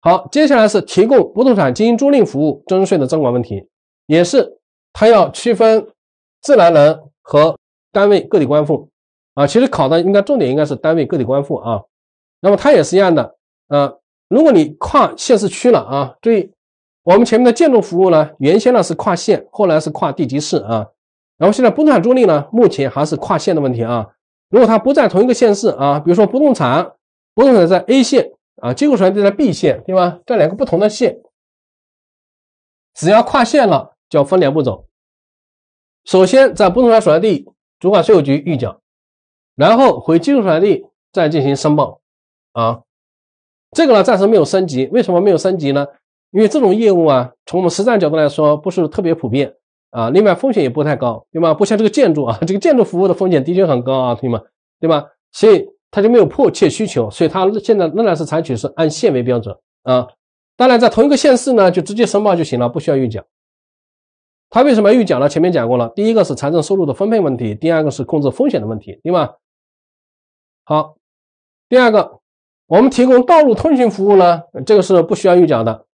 好，接下来是提供不动产经营租赁服务征税的征管问题，也是他要区分自然人和单位、个体、官户啊。其实考的应该重点应该是单位、个体、官户啊。那么它也是一样的啊。如果你跨县市区了啊，注意我们前面的建筑服务呢，原先呢是跨县，后来是跨地级市啊。然后现在不动产租赁呢，目前还是跨县的问题啊。如果它不在同一个县市啊，比如说不动产，不动产在 A 县。啊，机构所在地在 B 线对吧？这两个不同的线，只要跨线了，就要分两步走。首先在不同所在地主管税务局预缴，然后回基础所在地再进行申报。啊，这个呢暂时没有升级，为什么没有升级呢？因为这种业务啊，从我们实战角度来说不是特别普遍啊，另外风险也不太高，对吧？不像这个建筑啊，这个建筑服务的风险的确很高啊，同学们，对吧？所以。他就没有迫切需求，所以他现在仍然是采取是按县为标准啊。当然，在同一个县市呢，就直接申报就行了，不需要预缴。他为什么要预缴呢？前面讲过了，第一个是财政收入的分配问题，第二个是控制风险的问题，对吗？好，第二个，我们提供道路通行服务呢，这个是不需要预缴的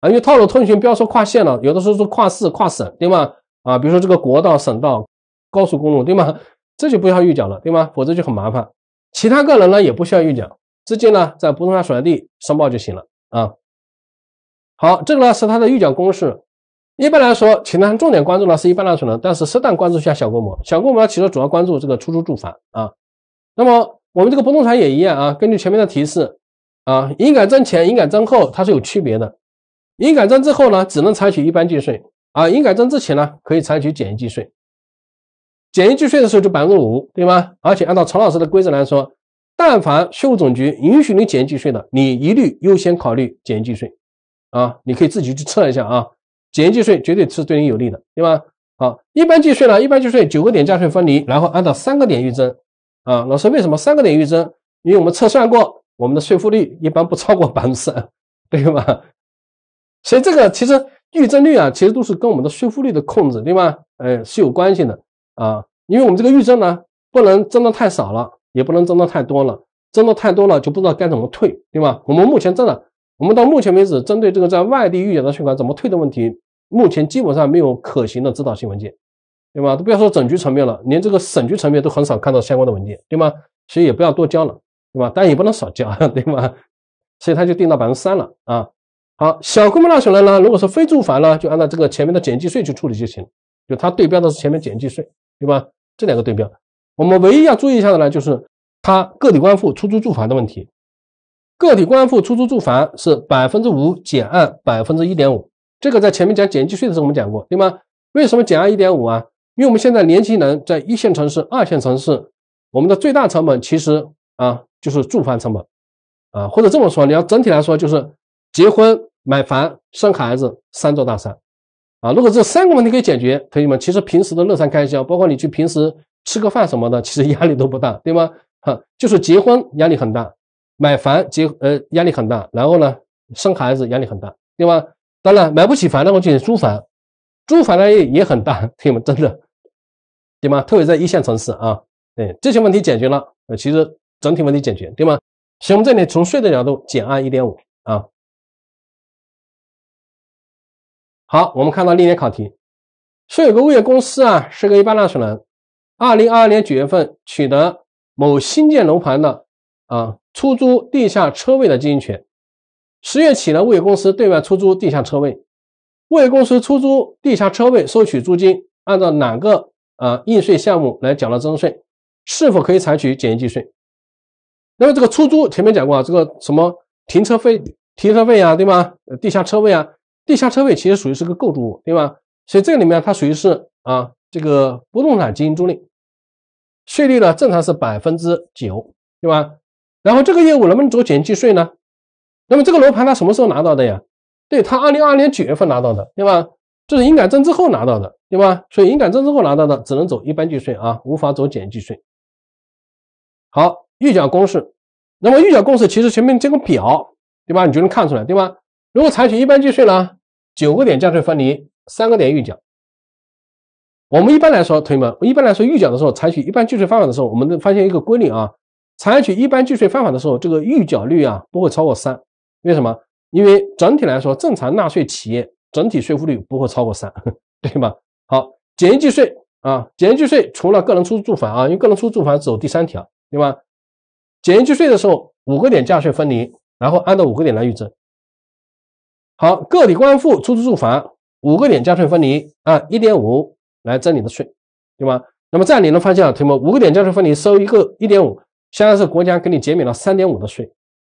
啊，因为道路通行不要说跨县了，有的时候是跨市、跨省，对吗？啊，比如说这个国道、省道、高速公路，对吗？这就不要预缴了，对吗？否则就很麻烦。其他个人呢也不需要预缴，直接呢在不动产所在地申报就行了啊。好，这个呢是它的预缴公式。一般来说，请大家重点关注呢是一般纳税人，但是适当关注一下小规模。小规模其实主要关注这个出租住房啊。那么我们这个不动产也一样啊。根据前面的提示啊，营改增前、营改增后它是有区别的。营改增之后呢，只能采取一般计税啊；营改增之前呢，可以采取简易计税。减计税的时候就百分之五，对吗？而且按照常老师的规则来说，但凡税务总局允许你减计税的，你一律优先考虑减计税啊！你可以自己去测一下啊，减计税绝对是对你有利的，对吧？好，一般计税呢，一般计税九个点价税分离，然后按照三个点预增啊。老师为什么三个点预增？因为我们测算过，我们的税负率一般不超过 百分之三，对吗？所以这个其实预增率啊，其实都是跟我们的税负率的控制，对吗？呃，是有关系的。啊，因为我们这个预征呢，不能征的太少了，也不能征的太多了，征的太多了就不知道该怎么退，对吧？我们目前征的，我们到目前为止，针对这个在外地预缴的税款怎么退的问题，目前基本上没有可行的指导性文件，对吧？都不要说整局层面了，连这个省局层面都很少看到相关的文件，对吗？所以也不要多交了，对吧？但也不能少交，对吗？所以它就定到百分之三了啊。好，小规模纳税人呢，如果是非住房呢，就按照这个前面的减计税去处理就行。它对标的是前面减计税，对吧？这两个对标，我们唯一要注意一下的呢，就是它个体工户出租住房的问题。个体工户出租住房是百分之五减按百分之一点五，这个在前面讲减计税的时候我们讲过，对吗？为什么减按一点五啊？因为我们现在年轻人在一线城市、二线城市，我们的最大成本其实啊就是住房成本啊，或者这么说，你要整体来说，就是结婚买房生孩子三座大山。啊，如果这三个问题可以解决，同学们，其实平时的日常开销，包括你去平时吃个饭什么的，其实压力都不大，对吗？哈，就是结婚压力很大，买房结呃压力很大，然后呢生孩子压力很大，对吗？当然买不起房，那我就得租房，租房呢也也很大，同学们真的，对吗？特别在一线城市啊，哎，这些问题解决了，呃，其实整体问题解决，对吗？行，我们这里从税的角度减按一点五啊。好，我们看到历年考题说有个物业公司啊是个一般纳税人，二零二二年九月份取得某新建楼盘的啊出租地下车位的经营权，十月起呢物业公司对外出租地下车位，物业公司出租地下车位收取租金，按照哪个啊应税项目来缴纳征税，是否可以采取简易计税？那么这个出租前面讲过啊，这个什么停车费、停车费啊，对吗？地下车位啊。地下车位其实属于是个构筑物，对吧？所以这个里面它属于是啊，这个不动产经营租赁税率呢，正常是百分之九，对吧？然后这个业务能不能走简计税呢？那么这个楼盘它什么时候拿到的呀？对，它二零二二年九月份拿到的，对吧？这是营改增之后拿到的，对吧？所以营改增之后拿到的只能走一般计税啊，无法走简计税。好，预缴公式。那么预缴公式其实前面这个表，对吧？你就能看出来，对吧？如果采取一般计税呢，九个点价税分离，三个点预缴。我们一般来说，同学们，一般来说预缴的时候，采取一般计税方法的时候，我们发现一个规律啊，采取一般计税方法的时候，这个预缴率啊不会超过三。为什么？因为整体来说，正常纳税企业整体税负率不会超过三，对吗？好，简易计税啊，简易计税除了个人出租住房啊，因为个人出租住房走第三条，对吧？简易计税的时候，五个点价税分离，然后按照五个点来预征。好，个体工户出租住房五个点加税分离啊，一点五来征你的税，对吗？那么在你的方向，同学们五个点加税分离收一个一点五，相当是国家给你减免了三点五的税，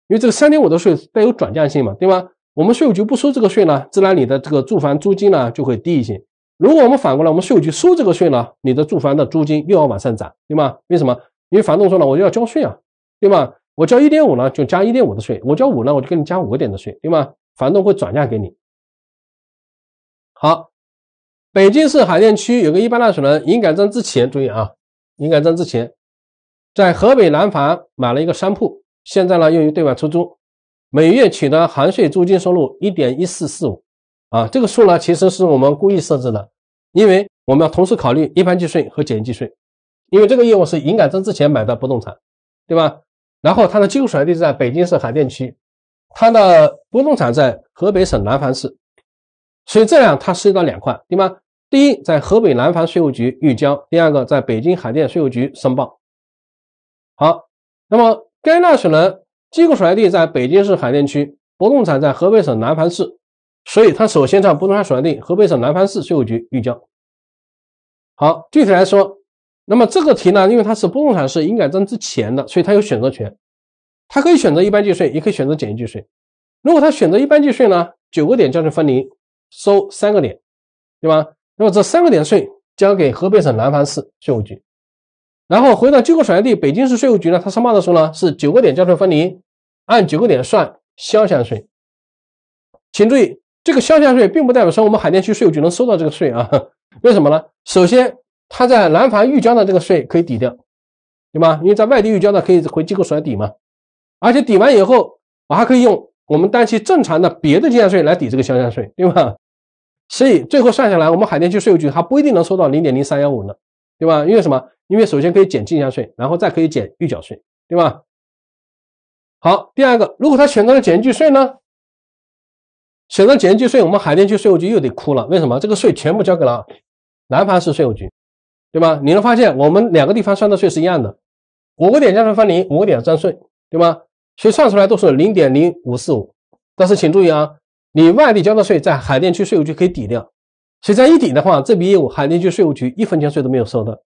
因为这个三点五的税带有转嫁性嘛，对吗？我们税务局不收这个税呢，自然你的这个住房租金呢就会低一些。如果我们反过来，我们税务局收这个税呢，你的住房的租金又要往上涨，对吗？为什么？因为房东说了，我就要交税啊，对吗？我交一点五呢，就加一点五的税；我交五呢，我就给你加五个点的税，对吗？房东会转嫁给你。好，北京市海淀区有个一般纳税人，营改增之前注意啊，营改增之前，在河北廊坊买了一个商铺，现在呢用于对外出租，每月取得含税租金收入一点一四四五，啊，这个数呢其实是我们故意设置的，因为我们要同时考虑一般计税和简易计税，因为这个业务是营改增之前买的不动产，对吧？然后它的计税所在地在北京市海淀区。他的不动产在河北省廊坊市，所以这样他涉及到两块，对吗？第一，在河北廊坊税务局预交；第二个，在北京海淀税务局申报。好，那么该纳税人机构所在地在北京市海淀区，不动产在河北省廊坊市，所以他首先在不动产所在地河北省廊坊市税务局预交。好，具体来说，那么这个题呢，因为它是不动产是营改增之前的，所以它有选择权。他可以选择一般计税，也可以选择简易计税。如果他选择一般计税呢，九个点交税分离，收三个点，对吧？那么这三个点税交给河北省廊坊市税务局，然后回到机构所在地北京市税务局呢，他申报的时候呢是九个点交税分离，按九个点算销项税。请注意，这个销项税并不代表说我们海淀区税务局能收到这个税啊？为什么呢？首先，他在廊坊预交的这个税可以抵掉，对吧？因为在外地预交的可以回机构所在地嘛。而且抵完以后，我还可以用我们当期正常的别的进项税来抵这个销项税，对吧？所以最后算下来，我们海淀区税务局还不一定能收到零点零三幺五呢，对吧？因为什么？因为首先可以减进项税，然后再可以减预缴税，对吧？好，第二个，如果他选择了减计税呢？选择减计税，我们海淀区税务局又得哭了。为什么？这个税全部交给了南盘市税务局，对吧？你能发现我们两个地方算的税是一样的，五个点加上分离，五个点算税，对吧？所以算出来都是零点零五四五，但是请注意啊，你外地交的税在海淀区税务局可以抵掉，所以在一抵的话，这笔业务海淀区税务局一分钱税都没有收的，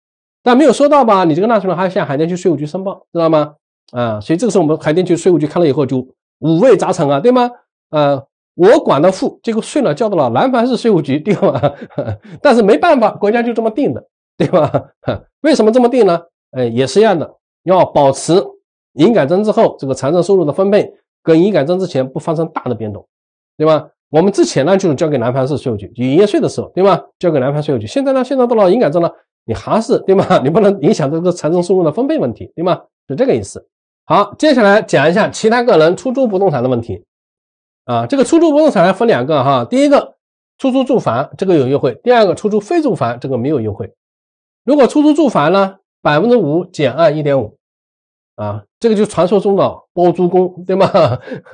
但没有收到吧？你这个纳税人还要向海淀区税务局申报，知道吗？啊，所以这个时候我们海淀区税务局看了以后就五味杂陈啊，对吗？啊，我管的户，结果税呢交到了南方市税务局，对吗？但是没办法，国家就这么定的，对吧？为什么这么定呢？呃，也是一样的，要保持。营改增之后，这个财政收入的分配跟营改增之前不发生大的变动，对吧？我们之前呢就是交给南方市税务局营业税的时候，对吧？交给南方税务局。现在呢，现在到了营改增了，你还是对吧？你不能影响这个财政收入的分配问题，对吗？是这个意思。好，接下来讲一下其他个人出租不动产的问题。啊，这个出租不动产呢，分两个哈，第一个出租住房，这个有优惠；第二个出租非住房，这个没有优惠。如果出租住房呢，百分之五减按一点五。啊，这个就是传说中的包租公，对吗？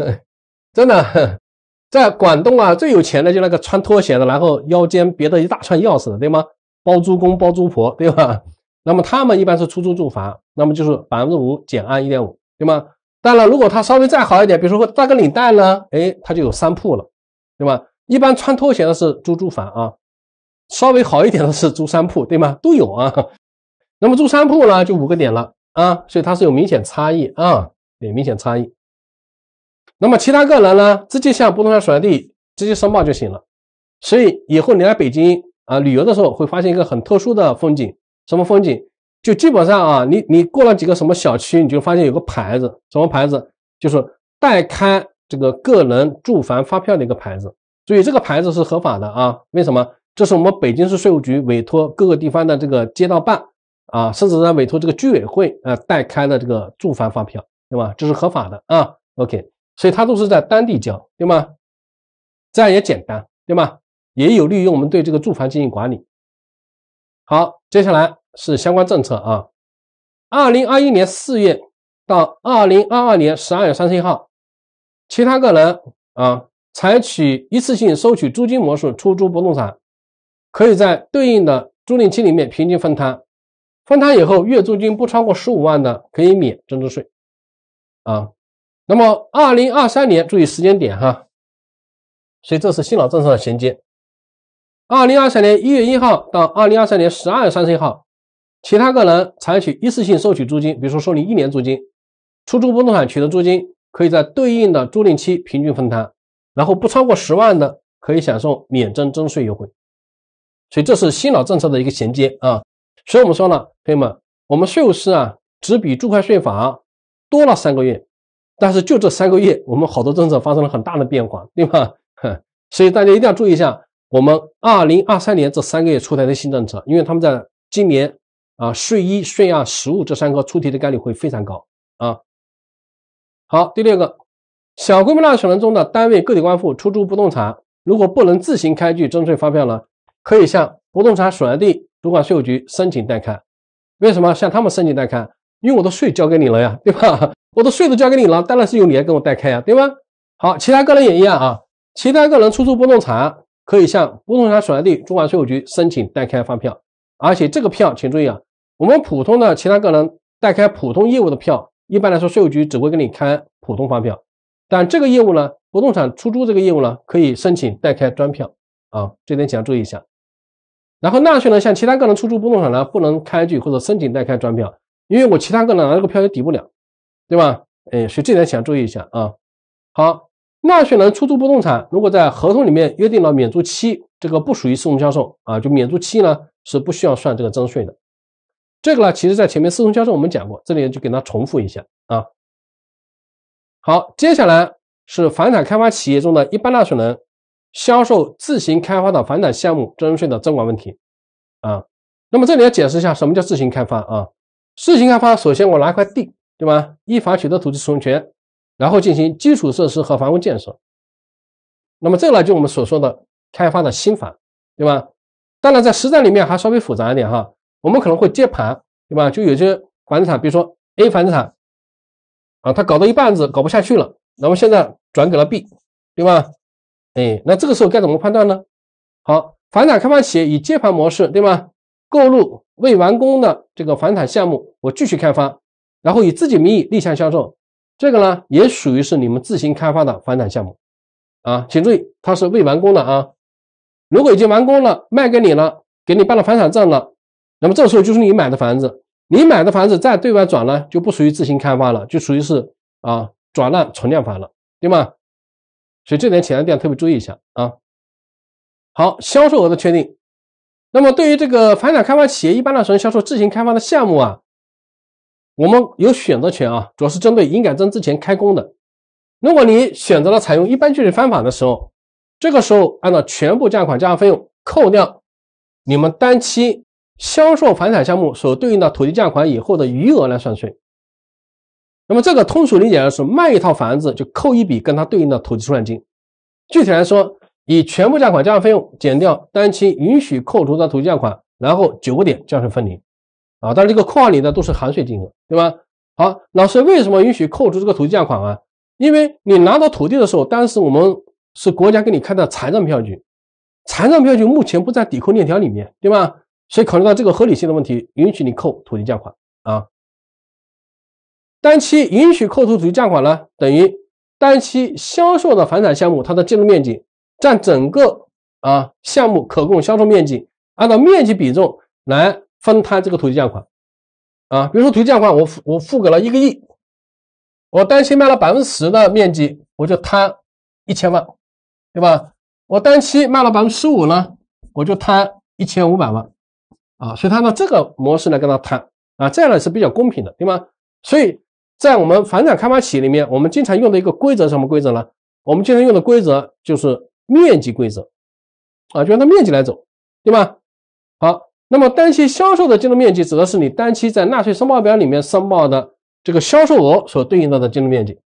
真的，在广东啊，最有钱的就那个穿拖鞋的，然后腰间别的一大串钥匙，对吗？包租公、包租婆，对吧？那么他们一般是出租住房，那么就是百分之五减按一点五，对吗？当然，如果他稍微再好一点，比如说戴个领带呢，哎，他就有商铺了，对吧？一般穿拖鞋的是租住房啊，稍微好一点的是租商铺，对吗？都有啊。那么租商铺呢，就五个点了。啊，所以它是有明显差异啊，有明显差异。那么其他个人呢，直接向不动产所在地直接申报就行了。所以以后你来北京啊旅游的时候，会发现一个很特殊的风景，什么风景？就基本上啊，你你过了几个什么小区，你就发现有个牌子，什么牌子？就是代开这个个人住房发票的一个牌子。所以这个牌子是合法的啊，为什么？这是我们北京市税务局委托各个地方的这个街道办。啊，甚至呢委托这个居委会呃代开的这个住房发票，对吧？这是合法的啊。OK，所以它都是在当地交，对吗？这样也简单，对吗？也有利于我们对这个住房进行管理。好，接下来是相关政策啊。二零二一年四月到二零二二年十二月三十一号，其他个人啊采取一次性收取租金模式出租不动产，可以在对应的租赁期里面平均分摊。分摊以后，月租金不超过十五万的可以免增值税啊。那么二零二三年，注意时间点哈，所以这是新老政策的衔接。二零二三年一月一号到二零二三年十二月三十一号，其他个人采取一次性收取租金，比如说收你一年租金，出租不动产取得租金，可以在对应的租赁期平均分摊，然后不超过十万的可以享受免征增值税优惠。所以这是新老政策的一个衔接啊。所以我们说呢，朋友们，我们税务师啊，只比《注会税法》多了三个月，但是就这三个月，我们好多政策发生了很大的变化，对吧？所以大家一定要注意一下我们二零二三年这三个月出台的新政策，因为他们在今年啊，税一、税二、实物这三科出题的概率会非常高啊。好，第六个，小规模纳税人中的单位、个体官户出租不动产，如果不能自行开具征税发票呢，可以向不动产所在地。主管税务局申请代开，为什么向他们申请代开？因为我的税交给你了呀，对吧？我的税都交给你了，当然是由你来跟我代开呀，对吧？好，其他个人也一样啊。其他个人出租不动产可以向不动产所在地主管税务局申请代开发票，而且这个票，请注意啊，我们普通的其他个人代开普通业务的票，一般来说税务局只会给你开普通发票，但这个业务呢，不动产出租这个业务呢，可以申请代开专票啊，这点请注意一下。然后纳税人向其他个人出租不动产呢，不能开具或者申请代开专票，因为我其他个人拿这个票也抵不了，对吧？哎，所以这点想注意一下啊。好，纳税人出租不动产，如果在合同里面约定了免租期，这个不属于视同销售啊，就免租期呢是不需要算这个征税的。这个呢，其实在前面视同销售我们讲过，这里就给它重复一下啊。好，接下来是房产开发企业中的一般纳税人。销售自行开发的房产项目征税的征管问题啊，那么这里要解释一下什么叫自行开发啊？自行开发，首先我拿块地，对吧？依法取得土地使用权，然后进行基础设施和房屋建设。那么这个呢，就我们所说的开发的新房，对吧？当然，在实战里面还稍微复杂一点哈，我们可能会接盘，对吧？就有些房地产，比如说 A 房地产啊，他搞到一半子搞不下去了，那么现在转给了 B，对吧？哎，那这个时候该怎么判断呢？好，房产开发企业以接盘模式，对吗？购入未完工的这个房产项目，我继续开发，然后以自己名义立项销售，这个呢，也属于是你们自行开发的房产项目啊。请注意，它是未完工的啊。如果已经完工了，卖给你了，给你办了房产证了，那么这时候就是你买的房子，你买的房子再对外转让，就不属于自行开发了，就属于是啊转让存量房了，对吗？所以这点请大家特别注意一下啊。好，销售额的确定。那么对于这个房产开发企业，一般来说销售自行开发的项目啊，我们有选择权啊，主要是针对营改增之前开工的。如果你选择了采用一般具体方法的时候，这个时候按照全部价款加上费用扣掉你们单期销售房产项目所对应的土地价款以后的余额来算税。那么这个通俗理解就是，卖一套房子就扣一笔跟它对应的土地出让金。具体来说，以全部价款加上费用，减掉单期允许扣除的土地价款，然后九个点交税分离。啊，但是这个括号里的都是含税金额，对吧？好，老师为什么允许扣除这个土地价款啊？因为你拿到土地的时候，当时我们是国家给你开的财政票据，财政票据目前不在抵扣链条里面，对吧？所以考虑到这个合理性的问题，允许你扣土地价款。单期允许扣除土地价款呢，等于单期销售的房产项目它的建筑面积占整个啊项目可供销售面积，按照面积比重来分摊这个土地价款，啊，比如说土地价款我我付给了一个亿，我单期卖了百分之十的面积，我就摊一千万，对吧？我单期卖了百分之十五呢，我就摊一千五百万，啊，所以按照这个模式来跟他谈，啊，这样呢是比较公平的，对吗？所以。在我们房产开发企业里面，我们经常用的一个规则什么规则呢？我们经常用的规则就是面积规则，啊，就按它面积来走，对吧？好，那么单期销售的建筑面积指的是你单期在纳税申报表里面申报的这个销售额所对应到的建筑面积，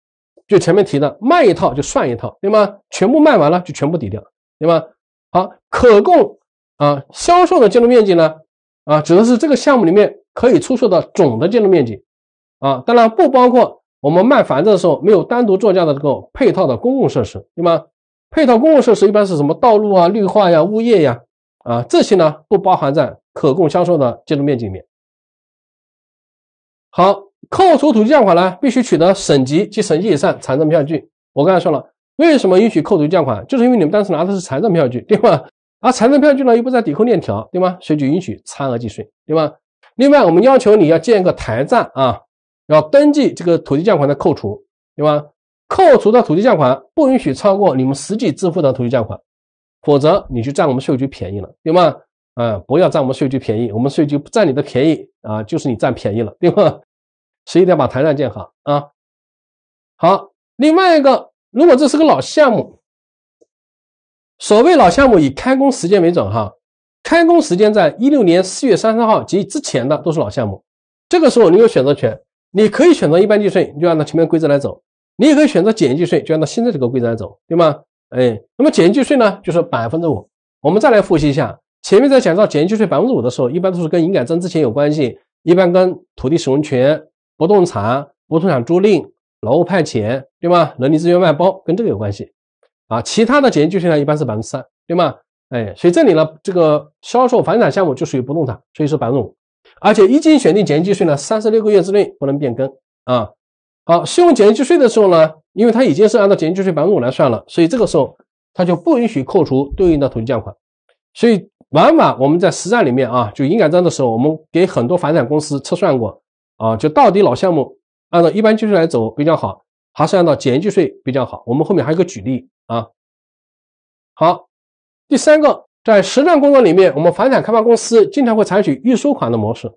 就前面提的卖一套就算一套，对吗？全部卖完了就全部抵掉，对吗？好，可供啊销售的建筑面积呢，啊指的是这个项目里面可以出售的总的建筑面积。啊，当然不包括我们卖房子的时候没有单独作价的这个配套的公共设施，对吗？配套公共设施一般是什么道路啊、绿化呀、物业呀，啊这些呢不包含在可供销售的建筑面积里面。好，扣除土地价款呢，必须取得省级及省级以上财政票据。我刚才说了，为什么允许扣除价款，就是因为你们当时拿的是财政票据，对吗？而财政票据呢又不在抵扣链条，对吗？所以就允许差额计税，对吧？另外，我们要求你要建一个台账啊。要登记这个土地价款的扣除，对吧？扣除的土地价款不允许超过你们实际支付的土地价款，否则你就占我们税务局便宜了，对吗？啊，不要占我们税务局便宜，我们税务局不占你的便宜啊，就是你占便宜了，对吧？以一点把台账建好啊。好，另外一个，如果这是个老项目，所谓老项目以开工时间为准哈，开工时间在一六年四月三十号及之前的都是老项目，这个时候你有选择权。你可以选择一般计税，就按照前面规则来走；你也可以选择简易计税，就按照现在这个规则来走，对吗？哎，那么简易计税呢，就是百分之五。我们再来复习一下，前面在讲到简易计税百分之五的时候，一般都是跟营改增之前有关系，一般跟土地使用权、不动产、不动产租赁、劳务派遣，对吗？人力资源外包跟这个有关系。啊，其他的简易计税呢，一般是百分之三，对吗？哎，所以这里呢，这个销售房产项目就属于不动产，所以是百分之五。而且一经选定简易计税呢，三十六个月之内不能变更啊。好，适用简易计税的时候呢，因为它已经是按照简易计税百分之五来算了，所以这个时候它就不允许扣除对应的土地价款。所以往往我们在实战里面啊，就营改增的时候，我们给很多房产公司测算过啊，就到底老项目按照一般计税来走比较好，还是按照简易计税比较好？我们后面还有个举例啊。好，第三个。在实战工作里面，我们房产开发公司经常会采取预收款的模式，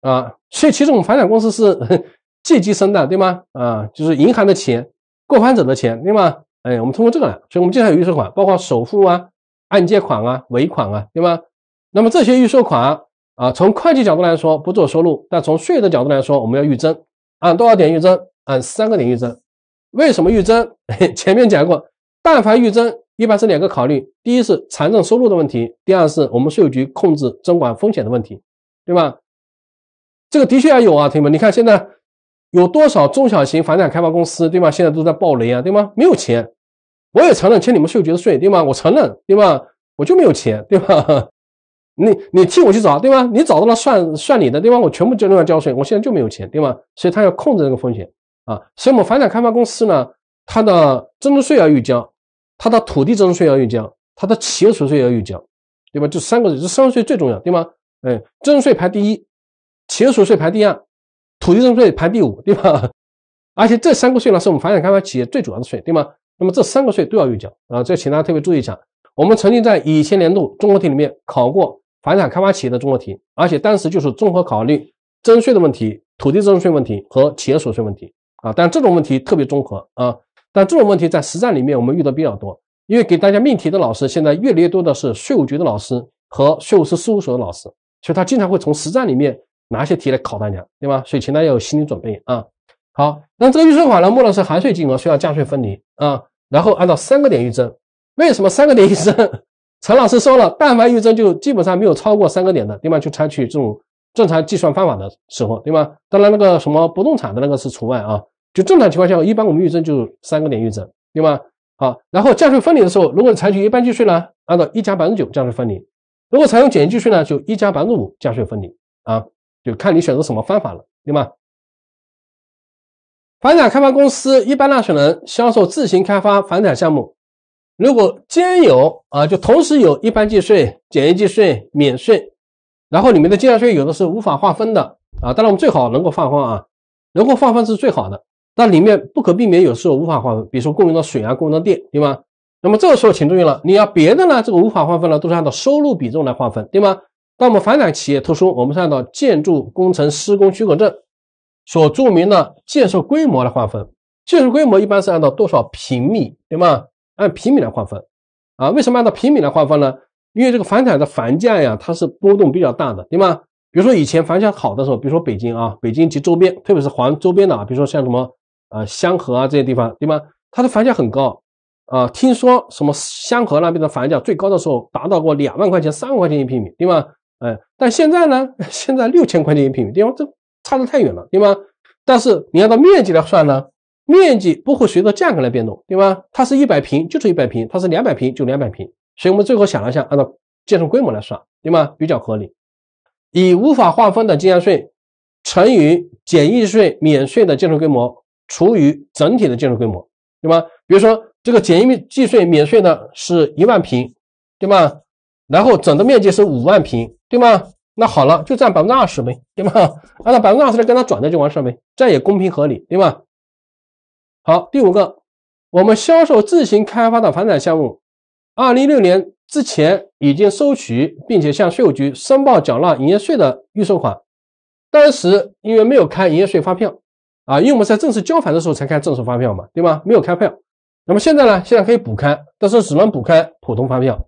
啊，所以其实我们房产公司是 借鸡生蛋，对吗？啊，就是银行的钱、购房者的钱，对吗？哎，我们通过这个，来，所以我们经常有预收款，包括首付啊、按揭款啊、尾款啊，对吗？那么这些预收款啊，从会计角度来说不做收入，但从税的角度来说，我们要预征，按多少点预征？按三个点预征。为什么预征？前面讲过，但凡预征。一般是两个考虑：第一是财政收入的问题，第二是我们税务局控制征管风险的问题，对吧？这个的确要有啊，同学们。你看现在有多少中小型房产开发公司，对吧？现在都在暴雷啊，对吗？没有钱，我也承认欠你们税务局的税，对吗？我承认，对吧？我就没有钱，对吧？你你替我去找，对吗？你找到了算算你的，对吗？我全部交另外交税，我现在就没有钱，对吗？所以他要控制这个风险啊。所以我们房产开发公司呢，它的增值税要预交。它的土地增值税要预交，它的企业所得税也要预交，对吧？这三个税，这三个税最重要，对吗？哎，增值税排第一，企业所得税排第二，土地增值税排第五，对吧？而且这三个税呢，是我们房地产开发企业最主要的税，对吗？那么这三个税都要预交啊，这请大家特别注意一下。我们曾经在以前年度综合题里面考过房地产开发企业的综合题，而且当时就是综合考虑征税的问题、土地增值税问题和企业所得税问题啊。但这种问题特别综合啊。但这种问题在实战里面我们遇到比较多，因为给大家命题的老师现在越来越多的是税务局的老师和税务师事务所的老师，所以他经常会从实战里面拿一些题来考大家，对吧？所以请大要有心理准备啊。好，那这个预算款呢，目的是含税金额需要价税分离啊，然后按照三个点预征。为什么三个点预征？陈老师说了，但凡预征就基本上没有超过三个点的，对吧？去采取这种正常计算方法的时候，对吗？当然那个什么不动产的那个是除外啊。就正常情况下，一般我们预征就三个点预征，对吗？好，然后价税分离的时候，如果采取一般计税呢，按照一加百分之九价税分离；如果采用简易计税呢，就一加百分之五价税分离。啊，就看你选择什么方法了，对吗？房产开发公司一般纳税人销售自行开发房产项目，如果兼有啊，就同时有一般计税、简易计税、免税，然后里面的进项税有的是无法划分的啊。当然，我们最好能够放宽啊，能够放宽是最好的。那里面不可避免有时候无法划分，比如说供应的水啊、供应的电，对吗？那么这个时候请注意了，你要别的呢，这个无法划分呢，都是按照收入比重来划分，对吗？那我们房产企业特殊，我们是按照建筑工程施工许可证所注明的建设规模来划分。建设规模一般是按照多少平米，对吗？按平米来划分。啊，为什么按照平米来划分呢？因为这个房产的房价呀，它是波动比较大的，对吗？比如说以前房价好的时候，比如说北京啊，北京及周边，特别是环周边的啊，比如说像什么。呃，香河啊这些地方，对吗？它的房价很高，啊，听说什么香河那边的房价最高的时候达到过两万块钱、三万块钱一平米，对吧？哎，但现在呢，现在六千块钱一平米，对吧？这差得太远了，对吧？但是你按照面积来算呢，面积不会随着价格来变动，对吧？它是一百平就是一百平，它是两百平就两百平，所以我们最后想了一下，按照建筑规模来算，对吗？比较合理，以无法划分的进项税乘以简易税免税的建筑规模。除于整体的建筑规模，对吧？比如说这个简易计税免税呢，是一万平，对吧？然后总的面积是五万平，对吗？那好了，就占百分之二十呗，对吧？按照百分之二十来跟他转的就完事呗，这样也公平合理，对吗？好，第五个，我们销售自行开发的房产项目，二零一六年之前已经收取并且向税务局申报缴纳营业税的预售款，当时因为没有开营业税发票。啊，因为我们在正式交房的时候才开正式发票嘛，对吗？没有开票，那么现在呢？现在可以补开，但是只能补开普通发票，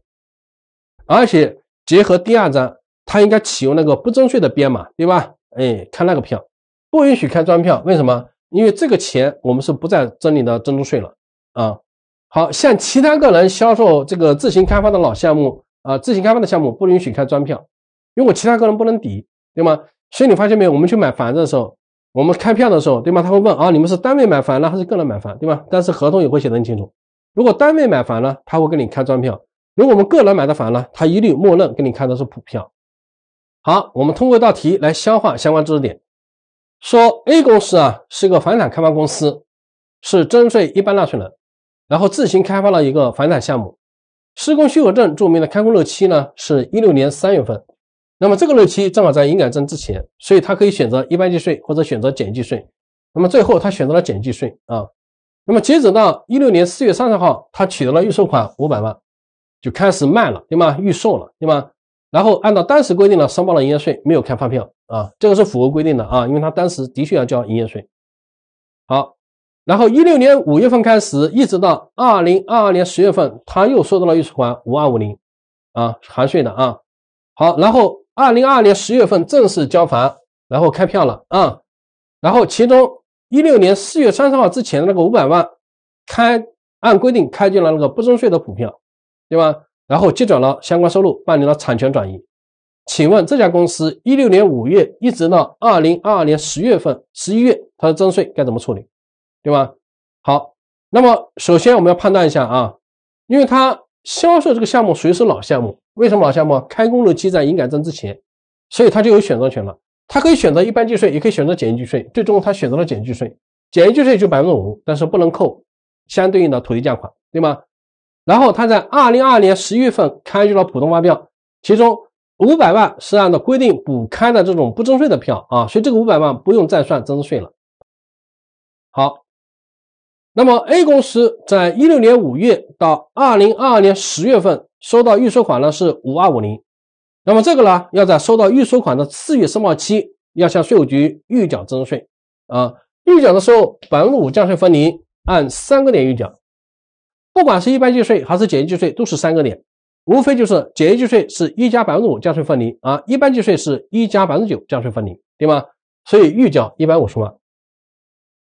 而且结合第二张，它应该启用那个不征税的编码，对吧？哎，看那个票，不允许开专票，为什么？因为这个钱我们是不再征你的增值税了啊。好像其他个人销售这个自行开发的老项目啊，自行开发的项目不允许开专票，因为我其他个人不能抵，对吗？所以你发现没有，我们去买房子的时候。我们开票的时候，对吗？他会问啊，你们是单位买房呢，还是个人买房，对吧？但是合同也会写的很清楚。如果单位买房呢，他会给你开专票；如果我们个人买的房呢，他一律默认给你开的是普票。好，我们通过一道题来消化相关知识点。说 A 公司啊，是一个房产开发公司，是征税一般纳税人，然后自行开发了一个房产项目，施工许可证注明的开工日期呢，是一六年三月份。那么这个日期正好在营改增之前，所以他可以选择一般计税或者选择减计税。那么最后他选择了减计税啊。那么截止到一六年四月三十号，他取得了预收款五百万，就开始卖了，对吗？预售了，对吗？然后按照当时规定呢，申报了营业税，没有开发票啊，这个是符合规定的啊，因为他当时的确要交营业税。好，然后一六年五月份开始，一直到二零二二年十月份，他又收到了预收款五二五零，啊，含税的啊。好，然后。二零二二年十月份正式交房，然后开票了啊，然后其中一六年四月三十号之前的那个五百万，开按规定开进了那个不征税的普票，对吧？然后结转了相关收入，办理了产权转移。请问这家公司一六年五月一直到二零二二年十月份、十一月，它的征税该怎么处理，对吧？好，那么首先我们要判断一下啊，因为它。销售这个项目属于是老项目，为什么老项目？开工的期在营改增之前，所以他就有选择权了，他可以选择一般计税，也可以选择简易计税，最终他选择了简易计税，简易计税就百分之五，但是不能扣相对应的土地价款，对吗？然后他在二零二二年十一月份开具了普通发票，其中五百万是按照规定补开的这种不征税的票啊，所以这个五百万不用再算增值税了。好。那么 A 公司在一六年五月到二零二二年十月份收到预收款呢是五二五零，那么这个呢要在收到预收款的次月申报期要向税务局预缴增值税啊，预缴的时候百分之五降税分离，按三个点预缴，不管是一般计税还是简易计税都是三个点，无非就是简易计税是一加百分之五降税分离啊，一般计税是一加百分之九降税分离，对吗？所以预缴一百五十万，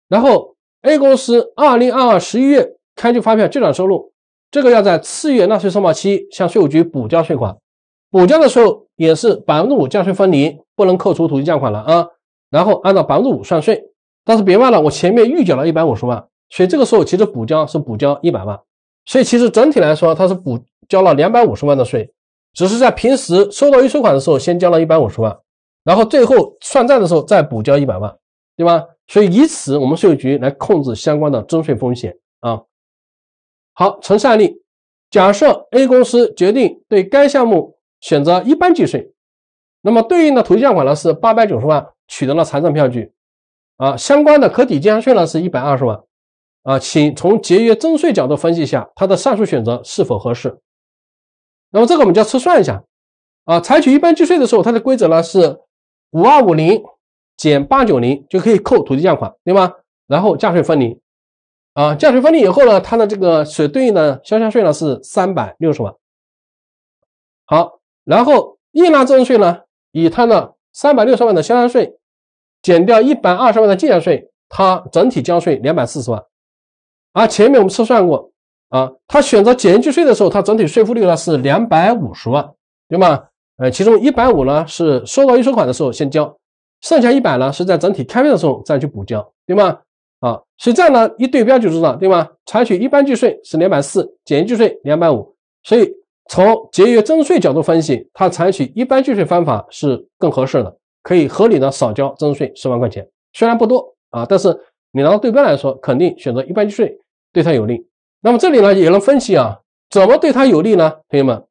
然后。A 公司二零二二十一月开具发票，就转收入，这个要在次月纳税申报期向税务局补交税款，补交的时候也是百分之五价税分离，不能扣除土地价款了啊，然后按照百分之五算税。但是别忘了，我前面预缴了一百五十万，所以这个时候其实补交是补交一百万，所以其实整体来说，它是补交了两百五十万的税，只是在平时收到预收款的时候先交了一百五十万，然后最后算账的时候再补交一百万，对吧？所以以此，我们税务局来控制相关的征税风险啊。好，市案例，假设 A 公司决定对该项目选择一般计税，那么对应的地项款呢是八百九十万，取得了财政票据啊，相关的可抵进项税呢是一百二十万啊，请从节约征税角度分析一下他的上述选择是否合适？那么这个我们就要测算一下啊，采取一般计税的时候，它的规则呢是五二五零。减八九零就可以扣土地价款，对吧？然后价税分离，啊，价税分离以后呢，它的这个所对应的销项税呢是三百六十万，好，然后应纳增值税呢，以它的三百六十万的销项税减掉一百二十万的进项税，它整体交税两百四十万。而前面我们测算过，啊，他选择减计税的时候，它整体税负率呢是两百五十万，对吗？呃，其中一百五呢是收到预收款的时候先交。剩下一百呢，是在整体开票的时候再去补交，对吗？啊，所以这样呢一对标就知道，对吗？采取一般计税是两百四，简易计税两百五，所以从节约增税角度分析，它采取一般计税方法是更合适的，可以合理的少交增税十万块钱，虽然不多啊，但是你拿到对标来说，肯定选择一般计税对它有利。那么这里呢也能分析啊，怎么对它有利呢？同学们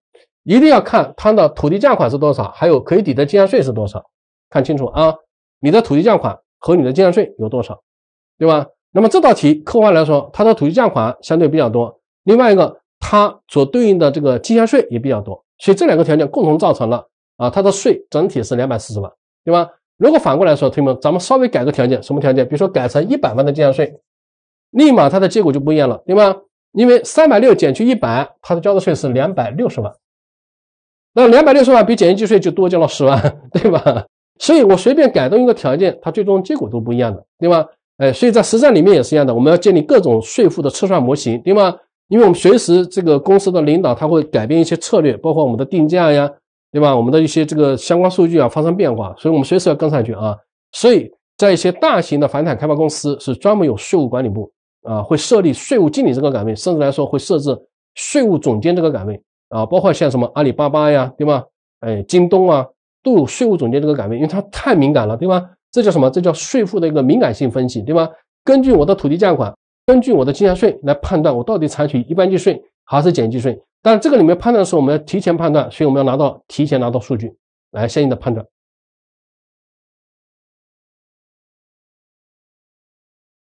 一定要看它的土地价款是多少，还有可以抵的进项税是多少。看清楚啊，你的土地价款和你的进项税有多少，对吧？那么这道题客观来说，它的土地价款相对比较多，另外一个它所对应的这个进项税也比较多，所以这两个条件共同造成了啊，它的税整体是两百四十万，对吧？如果反过来说，同学们，咱们稍微改个条件，什么条件？比如说改成一百万的进项税，立马它的结果就不一样了，对吧？因为三百六减去一百，它的交的税是两百六十万，那两百六十万比简易计税就多交了十万，对吧？所以我随便改动一个条件，它最终结果都不一样的，对吧？哎，所以在实战里面也是一样的，我们要建立各种税负的测算模型，对吗？因为我们随时这个公司的领导他会改变一些策略，包括我们的定价呀，对吧？我们的一些这个相关数据啊发生变化，所以我们随时要跟上去啊。所以在一些大型的房产开发公司是专门有税务管理部啊，会设立税务经理这个岗位，甚至来说会设置税务总监这个岗位啊，包括像什么阿里巴巴呀，对吗？哎，京东啊。都有税务总监这个岗位，因为它太敏感了，对吧？这叫什么？这叫税负的一个敏感性分析，对吧？根据我的土地价款，根据我的进项税来判断我到底采取一般计税还是简计税。但这个里面判断的时候，我们要提前判断，所以我们要拿到提前拿到数据来相应的判断。